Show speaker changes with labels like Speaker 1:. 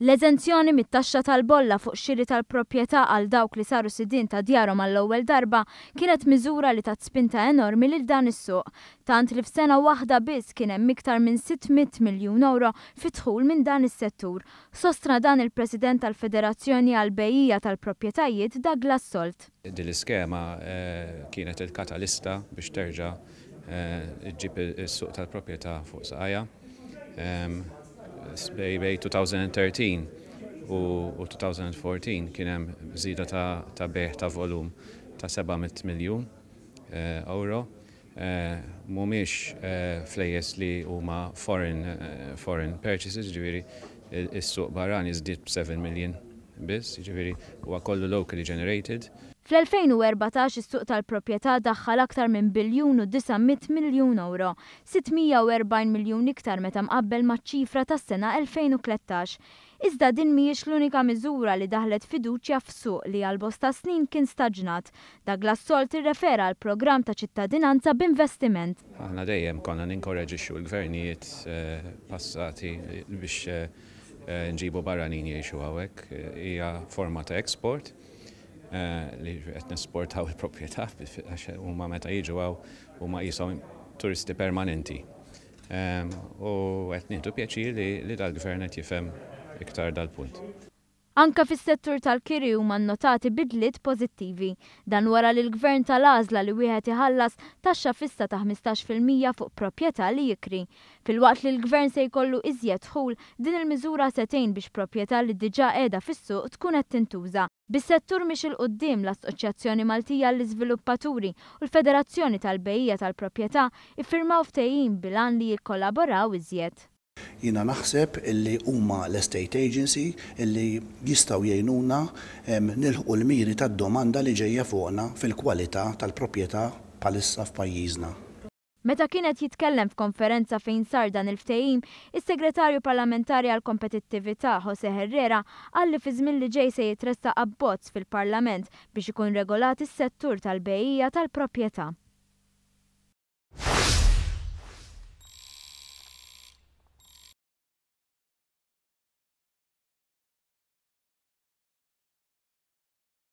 Speaker 1: L-eżenzjoni mit-taxxa tal-bolla fuq xiri tal-proprjetà għal dawk li saru sidin ta' djarhom għall-ewwel darba kienet miżura li ta' spinta enormi lil dan is-suq, tant li f'sena waħda biss kien hemm iktar minn 600 miljun euro fitħul minn dan is-settur. Sostra dan il-President tal-Federazzjoni għal-Bejija tal-Proprjetajiet Douglas Solt.
Speaker 2: Din l-iskema eh, kienet il-katalista biex terġa' eh, ġib is-suq tal-proprjetà fuq saqajja ehm, bej 2013 u 2014 kien hemm żieda ta' beħ ta' volum ta' 700 miljun eh, euro. Eh, mhumiex eh, flejes li huma foreign, foreign purchases, ġifieri is-suq barani żdied 7 miljon biss, ġifiri huwa kollu locally generated.
Speaker 1: Fl-2014 is-suq tal-proprjetà daħħal aktar minn biljun u 900 miljun euro, 640 miljun iktar meta mqabbel maċ-ċifra tas-sena 2013. Iżda din mhijiex l-unika miżura li daħlet fiduċja f'suq li għal bosta snin kien staġnat. Dak l-assolt irrefera għal programm ta' ċittadinanza b'investiment.
Speaker 2: Aħna dejjem konna ninkoraġixxu l-gvernijiet eh, passati biex eh, Eh, nġibu barranin jiexu għawek, eh, hija forma ta' export eh, li qed nesportaw il propieta għax ma meta jiġu għaw u ma jisaw turisti permanenti. U qed nieħdu pjaċir li dal-gvern jifem iktar dal-punt.
Speaker 1: Anka fis-settur tal-kiri huma nnotati bidliet pożittivi. Dan wara li l-gvern tal-għażla li wieħed iħallas taxxa fissa ta' 15% fuq proprjetà li jikri. Fil-waqt li l-gvern se jkollu iżjed ħul, din il-miżura setejn biex proprjetà li diġà qiegħda fis-suq tkun qed tintuża. Bis-settur mhix il qudiem l-Assoċjazzjoni Maltija l-Iżviluppaturi u l-Federazzjoni tal-Bejja tal-Proprjetà iffirmaw ftehim bilan li jikkollaboraw iżjed
Speaker 2: jina naħseb illi huma l-estate agency illi jistaw jgħinuna nilħu l-miri tad domanda li ġejja fuqna fil-kwalità tal-proprjetà palissa f'pajjiżna.
Speaker 1: Meta kienet jitkellem f'konferenza fejn sar dan il-ftehim, is-Segretarju Parlamentari għal Kompetittività Jose Herrera għalli fi żmien li ġej se jitresta abbozz fil-Parlament biex ikun regolat is-settur tal-bejija tal-proprjetà.